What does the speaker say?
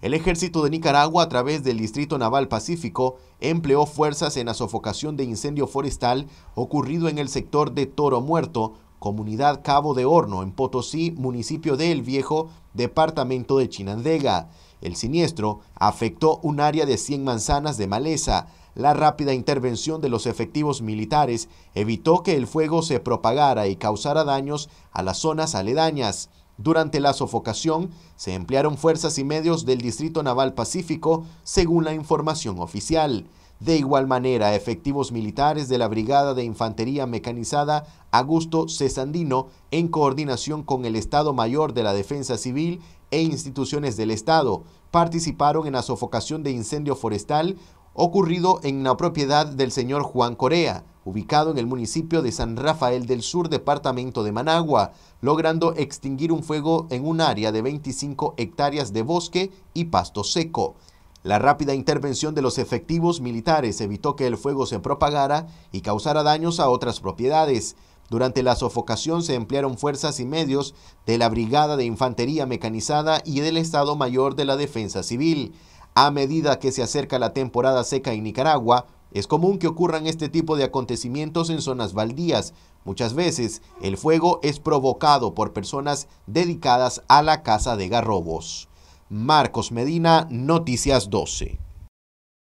El ejército de Nicaragua, a través del Distrito Naval Pacífico, empleó fuerzas en la sofocación de incendio forestal ocurrido en el sector de Toro Muerto, comunidad Cabo de Horno, en Potosí, municipio de El Viejo, departamento de Chinandega. El siniestro afectó un área de 100 manzanas de maleza. La rápida intervención de los efectivos militares evitó que el fuego se propagara y causara daños a las zonas aledañas. Durante la sofocación se emplearon fuerzas y medios del Distrito Naval Pacífico, según la información oficial. De igual manera, efectivos militares de la Brigada de Infantería Mecanizada Augusto Cesandino, en coordinación con el Estado Mayor de la Defensa Civil e instituciones del Estado, participaron en la sofocación de incendio forestal ocurrido en la propiedad del señor Juan Corea, ubicado en el municipio de San Rafael del Sur, departamento de Managua, logrando extinguir un fuego en un área de 25 hectáreas de bosque y pasto seco. La rápida intervención de los efectivos militares evitó que el fuego se propagara y causara daños a otras propiedades. Durante la sofocación se emplearon fuerzas y medios de la Brigada de Infantería Mecanizada y del Estado Mayor de la Defensa Civil. A medida que se acerca la temporada seca en Nicaragua, es común que ocurran este tipo de acontecimientos en zonas baldías. Muchas veces el fuego es provocado por personas dedicadas a la caza de garrobos. Marcos Medina, Noticias 12.